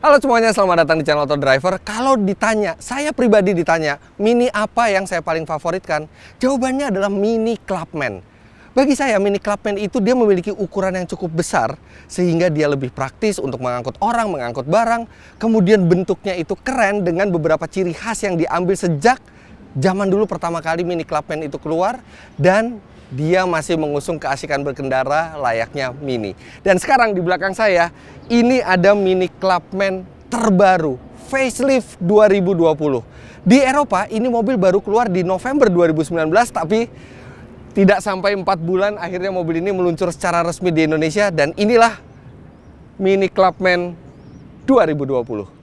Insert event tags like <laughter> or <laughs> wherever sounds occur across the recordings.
Halo semuanya, selamat datang di channel Auto Driver. Kalau ditanya, saya pribadi ditanya, mini apa yang saya paling favoritkan? Jawabannya adalah mini Clubman. Bagi saya, mini Clubman itu dia memiliki ukuran yang cukup besar sehingga dia lebih praktis untuk mengangkut orang, mengangkut barang. Kemudian bentuknya itu keren dengan beberapa ciri khas yang diambil sejak zaman dulu pertama kali mini Clubman itu keluar dan dia masih mengusung keasikan berkendara layaknya Mini. Dan sekarang di belakang saya, ini ada Mini Clubman terbaru, facelift 2020. Di Eropa, ini mobil baru keluar di November 2019, tapi tidak sampai 4 bulan akhirnya mobil ini meluncur secara resmi di Indonesia dan inilah Mini Clubman 2020.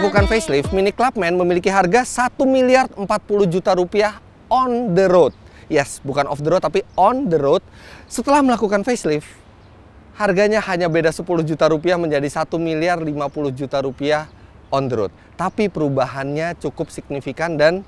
melakukan facelift, Mini Clubman memiliki harga 1 miliar 40 juta rupiah on the road. Yes, bukan off the road tapi on the road. Setelah melakukan facelift, harganya hanya beda 10 juta rupiah menjadi 1 miliar 50 juta rupiah on the road. Tapi perubahannya cukup signifikan dan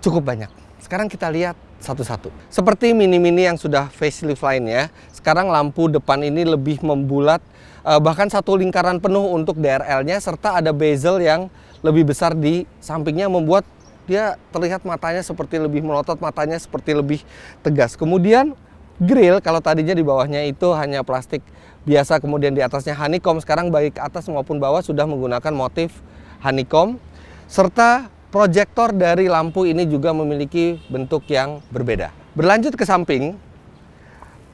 cukup banyak. Sekarang kita lihat satu-satu. Seperti mini-mini yang sudah facelift lainnya, sekarang lampu depan ini lebih membulat uh, bahkan satu lingkaran penuh untuk DRL-nya serta ada bezel yang lebih besar di sampingnya membuat dia terlihat matanya seperti lebih melotot, matanya seperti lebih tegas. Kemudian grill kalau tadinya di bawahnya itu hanya plastik biasa kemudian di atasnya honeycomb sekarang baik atas maupun bawah sudah menggunakan motif honeycomb serta Proyektor dari lampu ini juga memiliki bentuk yang berbeda. Berlanjut ke samping,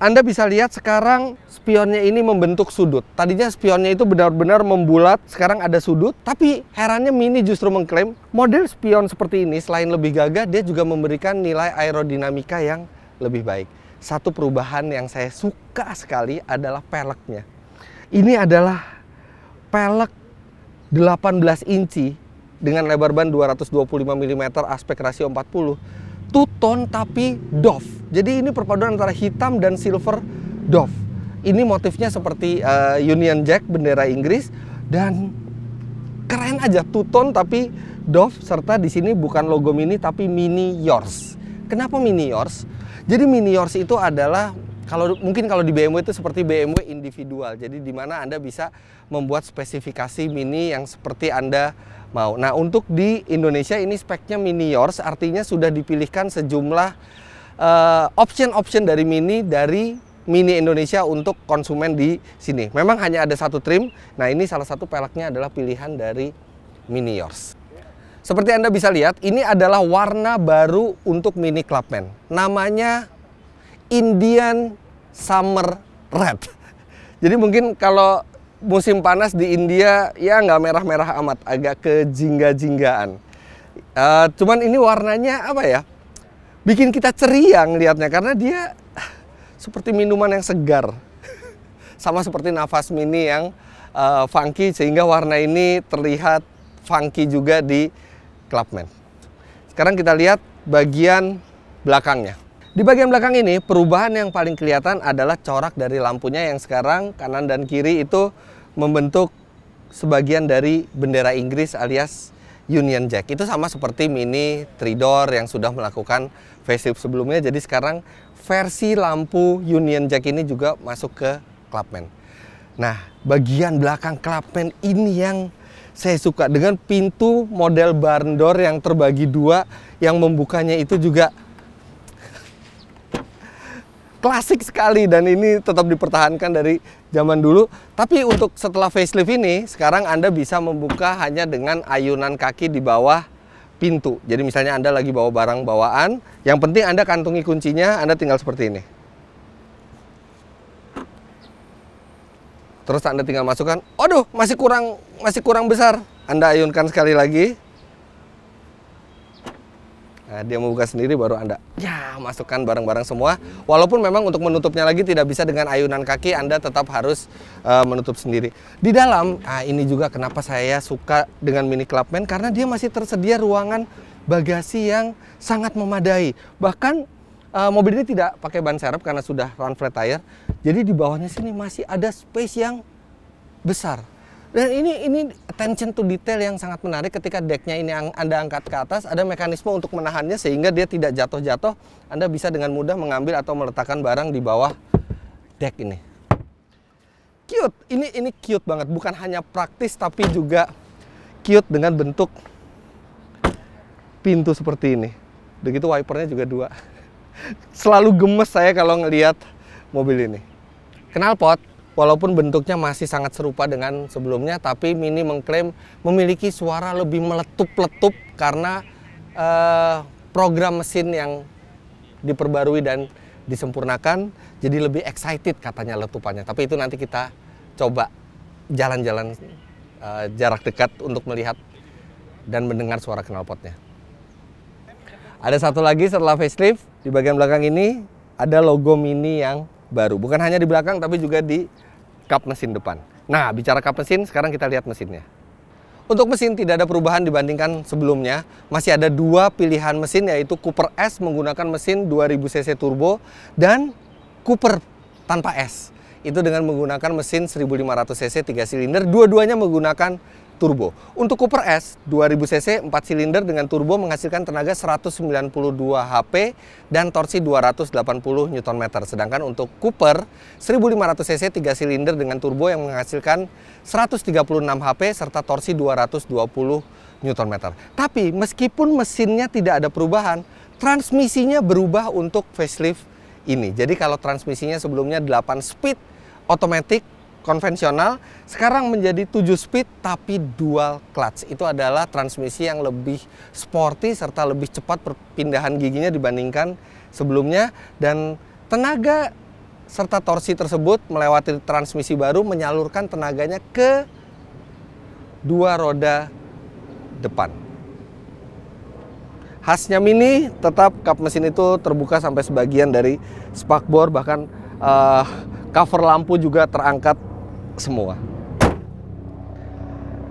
anda bisa lihat sekarang spionnya ini membentuk sudut. Tadinya spionnya itu benar-benar membulat, sekarang ada sudut. Tapi herannya Mini justru mengklaim model spion seperti ini selain lebih gagah, dia juga memberikan nilai aerodinamika yang lebih baik. Satu perubahan yang saya suka sekali adalah peleknya. Ini adalah pelek 18 inci dengan lebar ban 225 mm aspek rasio 40. Two tone tapi doff jadi ini perpaduan antara hitam dan silver dove. Ini motifnya seperti uh, Union Jack bendera Inggris dan keren aja tuton tapi dove serta di sini bukan logo mini tapi mini yours. Kenapa mini yours? Jadi mini yours itu adalah kalau mungkin kalau di BMW itu seperti BMW individual. Jadi di mana Anda bisa membuat spesifikasi mini yang seperti Anda mau. Nah, untuk di Indonesia ini speknya mini yours artinya sudah dipilihkan sejumlah Eh, option-option uh, dari Mini dari Mini Indonesia untuk konsumen di sini. Memang hanya ada satu trim. Nah, ini salah satu peleknya adalah pilihan dari Mini Yours. Seperti Anda bisa lihat, ini adalah warna baru untuk Mini Clubman. Namanya Indian Summer Red. <laughs> Jadi mungkin kalau musim panas di India ya nggak merah-merah amat, agak ke jingga jinggaan Uh, eh, cuman ini warnanya apa ya? bikin kita ceria ngelihatnya karena dia seperti minuman yang segar. <laughs> Sama seperti nafas mini yang uh, funky sehingga warna ini terlihat funky juga di Clubman. Sekarang kita lihat bagian belakangnya. Di bagian belakang ini perubahan yang paling kelihatan adalah corak dari lampunya yang sekarang kanan dan kiri itu membentuk sebagian dari bendera Inggris alias Union Jack. Itu sama seperti Mini Tridor yang sudah melakukan facelift sebelumnya. Jadi sekarang versi lampu Union Jack ini juga masuk ke Clubman. Nah, bagian belakang Clubman ini yang saya suka dengan pintu model barn door yang terbagi dua yang membukanya itu juga klasik sekali dan ini tetap dipertahankan dari zaman dulu. Tapi untuk setelah facelift ini, sekarang Anda bisa membuka hanya dengan ayunan kaki di bawah pintu. Jadi misalnya Anda lagi bawa barang bawaan, yang penting Anda kantungi kuncinya, Anda tinggal seperti ini. Terus Anda tinggal masukkan, aduh masih kurang masih kurang besar. Anda ayunkan sekali lagi, Nah, dia membuka sendiri baru Anda ya masukkan barang-barang semua. Walaupun memang untuk menutupnya lagi tidak bisa dengan ayunan kaki, Anda tetap harus uh, menutup sendiri. Di dalam, nah ini juga kenapa saya suka dengan Mini Clubman karena dia masih tersedia ruangan bagasi yang sangat memadai. Bahkan uh, mobil ini tidak pakai ban serep karena sudah run flat tire. Jadi di bawahnya sini masih ada space yang besar. Dan ini ini attention to detail yang sangat menarik ketika decknya ini ang Anda angkat ke atas, ada mekanisme untuk menahannya sehingga dia tidak jatuh-jatuh. Anda bisa dengan mudah mengambil atau meletakkan barang di bawah deck ini. Cute. Ini ini cute banget. Bukan hanya praktis tapi juga cute dengan bentuk pintu seperti ini. Begitu wipernya juga dua. <laughs> Selalu gemes saya kalau ngelihat mobil ini. Kenal pot walaupun bentuknya masih sangat serupa dengan sebelumnya, tapi Mini mengklaim memiliki suara lebih meletup-letup karena eh, program mesin yang diperbarui dan disempurnakan, jadi lebih excited katanya letupannya. Tapi itu nanti kita coba jalan-jalan eh, jarak dekat untuk melihat dan mendengar suara knalpotnya. Ada satu lagi setelah facelift di bagian belakang ini ada logo Mini yang baru. Bukan hanya di belakang tapi juga di kap mesin depan. Nah, bicara kap mesin, sekarang kita lihat mesinnya. Untuk mesin tidak ada perubahan dibandingkan sebelumnya. Masih ada dua pilihan mesin yaitu Cooper S menggunakan mesin 2000cc turbo dan Cooper tanpa S. Itu dengan menggunakan mesin 1500cc 3 silinder, dua-duanya menggunakan turbo. Untuk Cooper S 2000 cc 4 silinder dengan turbo menghasilkan tenaga 192 HP dan torsi 280 Nm. Sedangkan untuk Cooper 1500 cc 3 silinder dengan turbo yang menghasilkan 136 HP serta torsi 220 Nm. Tapi meskipun mesinnya tidak ada perubahan, transmisinya berubah untuk facelift ini. Jadi kalau transmisinya sebelumnya 8 speed otomatis konvensional sekarang menjadi 7 speed tapi dual clutch. Itu adalah transmisi yang lebih sporty serta lebih cepat perpindahan giginya dibandingkan sebelumnya dan tenaga serta torsi tersebut melewati transmisi baru menyalurkan tenaganya ke dua roda depan. Khasnya Mini tetap kap mesin itu terbuka sampai sebagian dari spakbor bahkan uh, cover lampu juga terangkat semua.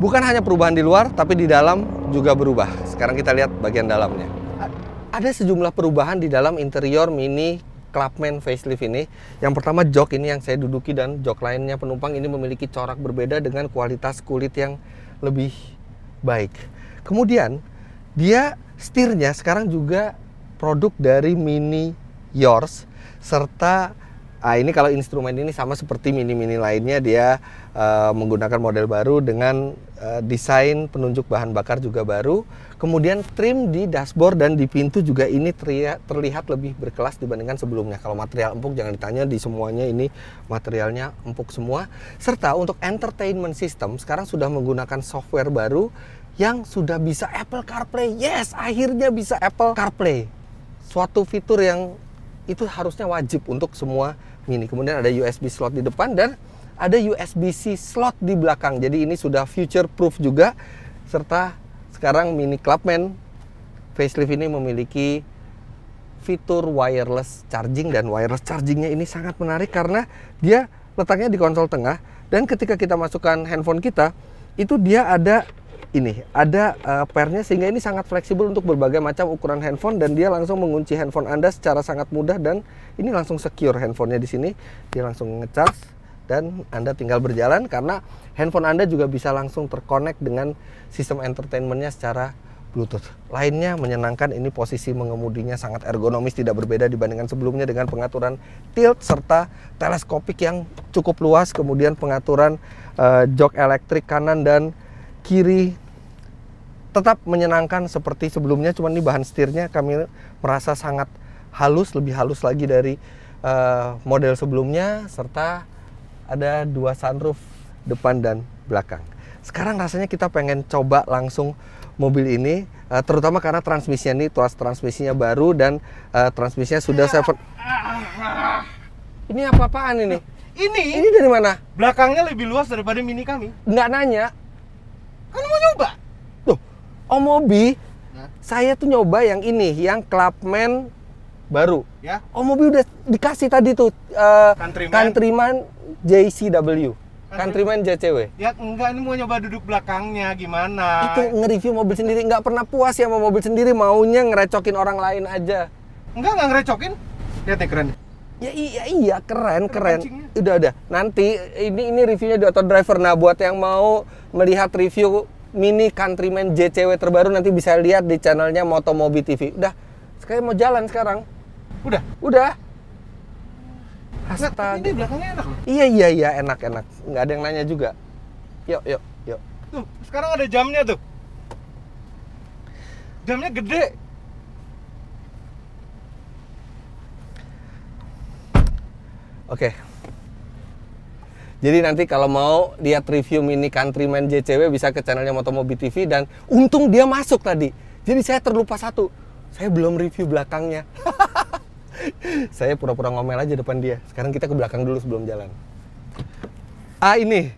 Bukan hanya perubahan di luar, tapi di dalam juga berubah. Sekarang kita lihat bagian dalamnya. Ada sejumlah perubahan di dalam interior Mini Clubman facelift ini. Yang pertama jok ini yang saya duduki dan jok lainnya penumpang ini memiliki corak berbeda dengan kualitas kulit yang lebih baik. Kemudian dia setirnya sekarang juga produk dari Mini Yours serta Nah, ini kalau instrumen ini sama seperti mini-mini lainnya dia uh, menggunakan model baru dengan uh, desain penunjuk bahan bakar juga baru. Kemudian trim di dashboard dan di pintu juga ini terlihat lebih berkelas dibandingkan sebelumnya. Kalau material empuk jangan ditanya di semuanya ini materialnya empuk semua. Serta untuk entertainment system sekarang sudah menggunakan software baru yang sudah bisa Apple CarPlay. Yes, akhirnya bisa Apple CarPlay. Suatu fitur yang itu harusnya wajib untuk semua Mini. Kemudian ada USB slot di depan dan ada USB-C slot di belakang. Jadi ini sudah future proof juga serta sekarang Mini Clubman facelift ini memiliki fitur wireless charging dan wireless chargingnya ini sangat menarik karena dia letaknya di konsol tengah dan ketika kita masukkan handphone kita itu dia ada ini ada uh, eh, pernya sehingga ini sangat fleksibel untuk berbagai macam ukuran handphone dan dia langsung mengunci handphone Anda secara sangat mudah dan ini langsung secure handphonenya di sini dia langsung ngecharge dan Anda tinggal berjalan karena handphone Anda juga bisa langsung terkonek dengan sistem entertainmentnya secara Bluetooth. Lainnya menyenangkan ini posisi mengemudinya sangat ergonomis tidak berbeda dibandingkan sebelumnya dengan pengaturan tilt serta teleskopik yang cukup luas kemudian pengaturan uh, jok elektrik kanan dan kiri tetap menyenangkan seperti sebelumnya cuman ini bahan setirnya kami merasa sangat halus lebih halus lagi dari uh, model sebelumnya serta ada dua sunroof depan dan belakang sekarang rasanya kita pengen coba langsung mobil ini uh, terutama karena transmisinya ini tuas transmisinya baru dan uh, transmisinya sudah saya ini apa-apaan ini? Ini? Ini dari mana? Belakangnya lebih luas daripada mini kami. Nggak nanya, Kan mau nyoba? tuh, Om Obi, nah. saya tuh nyoba yang ini, yang Clubman baru. Ya. Om Obi udah dikasih tadi tuh uh, Countryman. Countryman JCW. Countryman JCW. Ya enggak, ini mau nyoba duduk belakangnya gimana? Itu nge-review mobil sendiri nggak pernah puas ya sama mobil sendiri, maunya ngerecokin orang lain aja. Enggak, nggak ngerecokin. Lihat nih keren. Ya iya, iya keren keren. Udah udah. Nanti ini ini reviewnya di Auto Driver. Nah buat yang mau melihat review Mini Countryman JCW terbaru nanti bisa lihat di channelnya Motomobi TV. Udah, sekarang mau jalan sekarang. Udah. Udah. Nah, Astaga. Ini belakangnya enak loh. Iya iya iya enak enak. Nggak ada yang nanya juga. Yuk yuk yuk. Tuh sekarang ada jamnya tuh. Jamnya gede. Oke. Jadi nanti kalau mau lihat review Mini Countryman JCW bisa ke channelnya Motomobi TV dan untung dia masuk tadi. Jadi saya terlupa satu, saya belum review belakangnya. <laughs> saya pura-pura ngomel aja depan dia. Sekarang kita ke belakang dulu sebelum jalan. Ah ini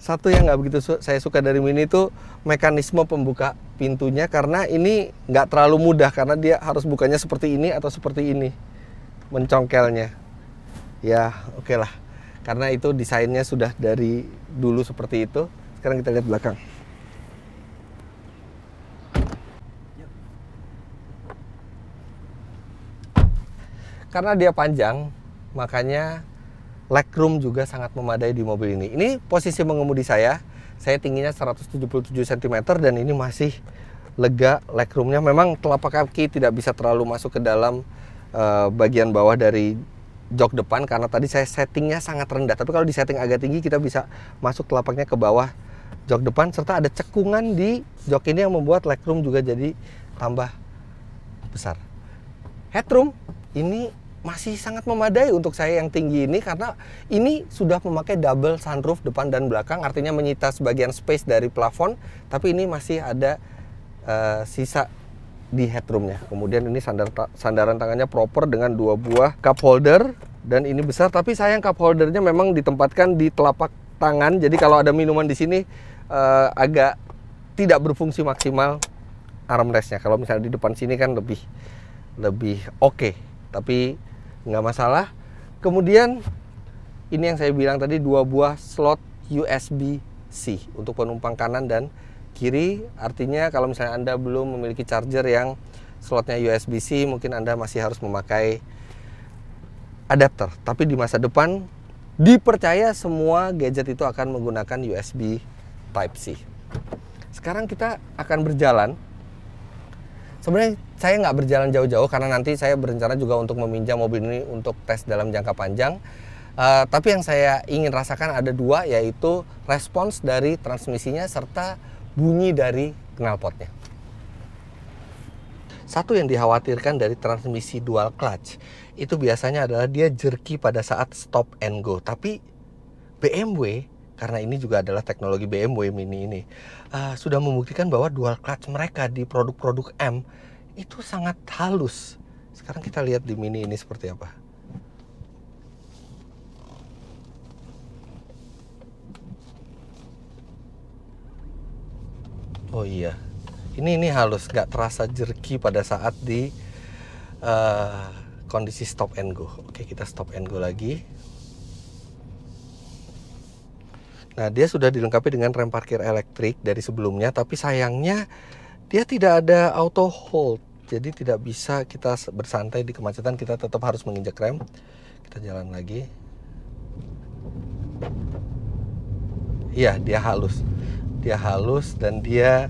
satu yang nggak begitu su saya suka dari Mini itu mekanisme pembuka pintunya karena ini nggak terlalu mudah karena dia harus bukanya seperti ini atau seperti ini mencongkelnya ya oke okay lah karena itu desainnya sudah dari dulu seperti itu sekarang kita lihat belakang karena dia panjang makanya legroom juga sangat memadai di mobil ini ini posisi mengemudi saya saya tingginya 177 cm dan ini masih lega legroomnya memang telapak kaki tidak bisa terlalu masuk ke dalam uh, bagian bawah dari jok depan karena tadi saya settingnya sangat rendah. Tapi kalau di setting agak tinggi kita bisa masuk telapaknya ke bawah jok depan serta ada cekungan di jok ini yang membuat legroom juga jadi tambah besar. Headroom ini masih sangat memadai untuk saya yang tinggi ini karena ini sudah memakai double sunroof depan dan belakang artinya menyita sebagian space dari plafon tapi ini masih ada uh, sisa di headroomnya. Kemudian ini sandar ta sandaran tangannya proper dengan dua buah cup holder dan ini besar tapi sayang cup holdernya memang ditempatkan di telapak tangan. Jadi kalau ada minuman di sini uh, agak tidak berfungsi maksimal armrestnya. Kalau misalnya di depan sini kan lebih lebih oke, okay. tapi nggak masalah. Kemudian ini yang saya bilang tadi dua buah slot USB-C untuk penumpang kanan dan kiri artinya kalau misalnya Anda belum memiliki charger yang slotnya USB-C mungkin Anda masih harus memakai adapter. Tapi di masa depan dipercaya semua gadget itu akan menggunakan USB Type C. Sekarang kita akan berjalan. Sebenarnya saya nggak berjalan jauh-jauh karena nanti saya berencana juga untuk meminjam mobil ini untuk tes dalam jangka panjang. Uh, tapi yang saya ingin rasakan ada dua yaitu respons dari transmisinya serta bunyi dari knalpotnya. Satu yang dikhawatirkan dari transmisi dual clutch itu biasanya adalah dia jerky pada saat stop and go. Tapi BMW karena ini juga adalah teknologi BMW Mini ini uh, sudah membuktikan bahwa dual clutch mereka di produk-produk M itu sangat halus. Sekarang kita lihat di Mini ini seperti apa. oh iya ini ini halus nggak terasa jerky pada saat di uh, kondisi stop and go oke kita stop and go lagi nah dia sudah dilengkapi dengan rem parkir elektrik dari sebelumnya tapi sayangnya dia tidak ada auto hold jadi tidak bisa kita bersantai di kemacetan kita tetap harus menginjak rem kita jalan lagi Iya, dia halus dia halus dan dia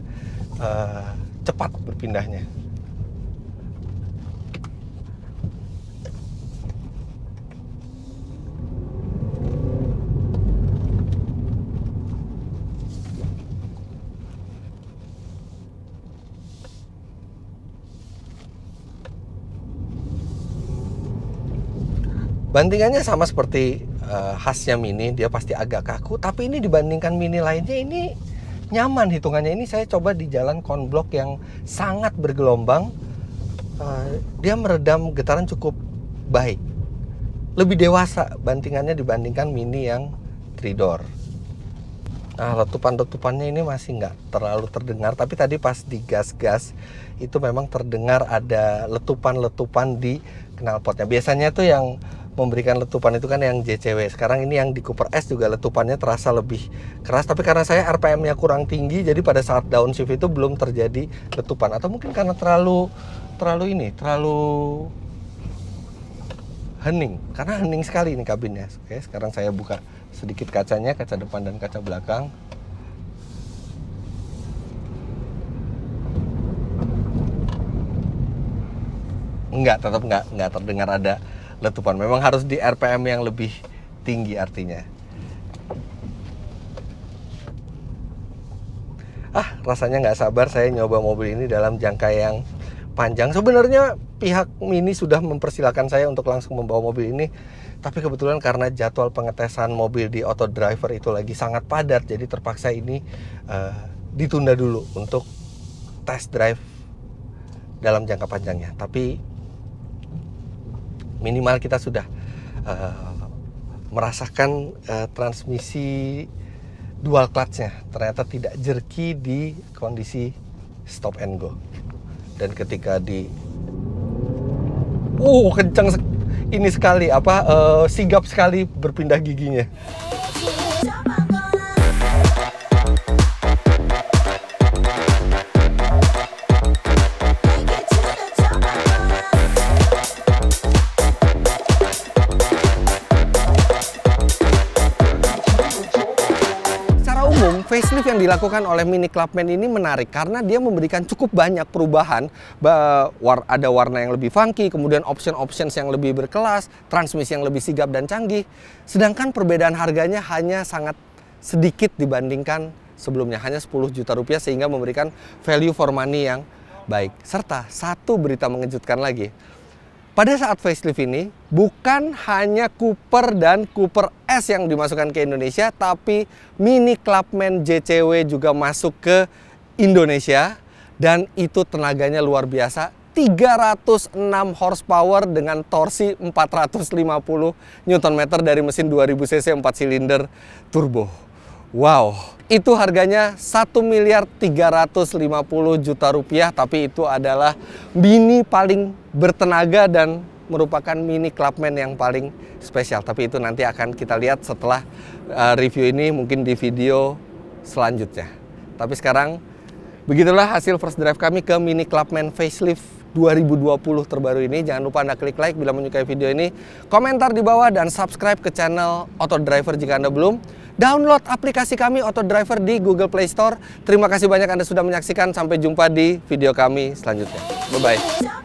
uh, cepat berpindahnya. Bantingannya sama seperti uh, eh, khasnya mini, dia pasti agak kaku. Tapi ini dibandingkan mini lainnya ini nyaman hitungannya ini saya coba di jalan konblok yang sangat bergelombang uh, dia meredam getaran cukup baik lebih dewasa bantingannya dibandingkan mini yang tridor nah letupan-letupannya ini masih nggak terlalu terdengar tapi tadi pas digas-gas itu memang terdengar ada letupan-letupan di knalpotnya biasanya tuh yang memberikan letupan itu kan yang JCW sekarang ini yang di Cooper S juga letupannya terasa lebih keras tapi karena saya RPM-nya kurang tinggi jadi pada saat downshift itu belum terjadi letupan atau mungkin karena terlalu terlalu ini terlalu hening karena hening sekali ini kabinnya oke sekarang saya buka sedikit kacanya kaca depan dan kaca belakang enggak tetap enggak enggak terdengar ada letupan. Memang harus di RPM yang lebih tinggi artinya. Ah, rasanya nggak sabar saya nyoba mobil ini dalam jangka yang panjang. Sebenarnya pihak Mini sudah mempersilahkan saya untuk langsung membawa mobil ini, tapi kebetulan karena jadwal pengetesan mobil di Auto Driver itu lagi sangat padat, jadi terpaksa ini uh, ditunda dulu untuk test drive dalam jangka panjangnya. Tapi minimal kita sudah uh, merasakan uh, transmisi dual clutchnya ternyata tidak jerki di kondisi stop and go dan ketika di uh kencang ini sekali apa uh, sigap sekali berpindah giginya facelift yang dilakukan oleh Mini Clubman ini menarik karena dia memberikan cukup banyak perubahan. Ada warna yang lebih funky, kemudian option-options yang lebih berkelas, transmisi yang lebih sigap dan canggih. Sedangkan perbedaan harganya hanya sangat sedikit dibandingkan sebelumnya, hanya 10 juta rupiah sehingga memberikan value for money yang baik. Serta satu berita mengejutkan lagi, pada saat facelift ini, bukan hanya Cooper dan Cooper S yang dimasukkan ke Indonesia, tapi Mini Clubman JCW juga masuk ke Indonesia dan itu tenaganya luar biasa. 306 horsepower dengan torsi 450 Nm dari mesin 2000 cc 4 silinder turbo. Wow, itu harganya 1 miliar 350 juta rupiah, tapi itu adalah mini paling bertenaga dan merupakan mini clubman yang paling spesial. Tapi itu nanti akan kita lihat setelah uh, review ini mungkin di video selanjutnya. Tapi sekarang begitulah hasil first drive kami ke mini clubman facelift 2020 terbaru ini. Jangan lupa Anda klik like bila menyukai video ini, komentar di bawah dan subscribe ke channel Auto Driver jika Anda belum. Download aplikasi kami Auto Driver di Google Play Store. Terima kasih banyak Anda sudah menyaksikan. Sampai jumpa di video kami selanjutnya. Bye-bye.